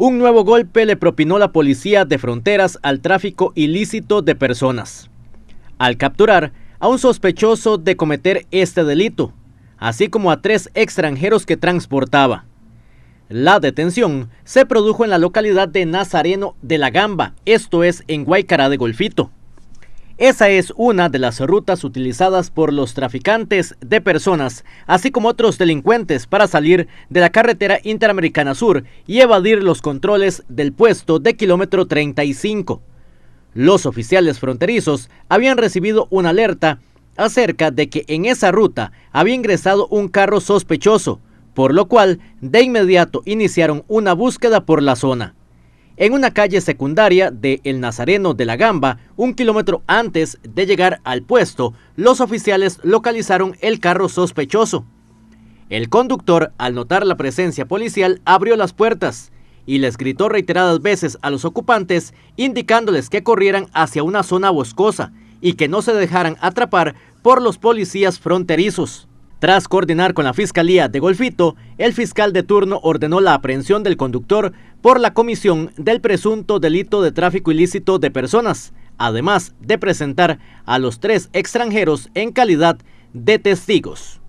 Un nuevo golpe le propinó la policía de fronteras al tráfico ilícito de personas, al capturar a un sospechoso de cometer este delito, así como a tres extranjeros que transportaba. La detención se produjo en la localidad de Nazareno de la Gamba, esto es en Guaycará de Golfito. Esa es una de las rutas utilizadas por los traficantes de personas, así como otros delincuentes, para salir de la carretera interamericana sur y evadir los controles del puesto de kilómetro 35. Los oficiales fronterizos habían recibido una alerta acerca de que en esa ruta había ingresado un carro sospechoso, por lo cual de inmediato iniciaron una búsqueda por la zona en una calle secundaria de El Nazareno de la Gamba, un kilómetro antes de llegar al puesto, los oficiales localizaron el carro sospechoso. El conductor, al notar la presencia policial, abrió las puertas y les gritó reiteradas veces a los ocupantes, indicándoles que corrieran hacia una zona boscosa y que no se dejaran atrapar por los policías fronterizos. Tras coordinar con la Fiscalía de Golfito, el fiscal de turno ordenó la aprehensión del conductor por la comisión del presunto delito de tráfico ilícito de personas, además de presentar a los tres extranjeros en calidad de testigos.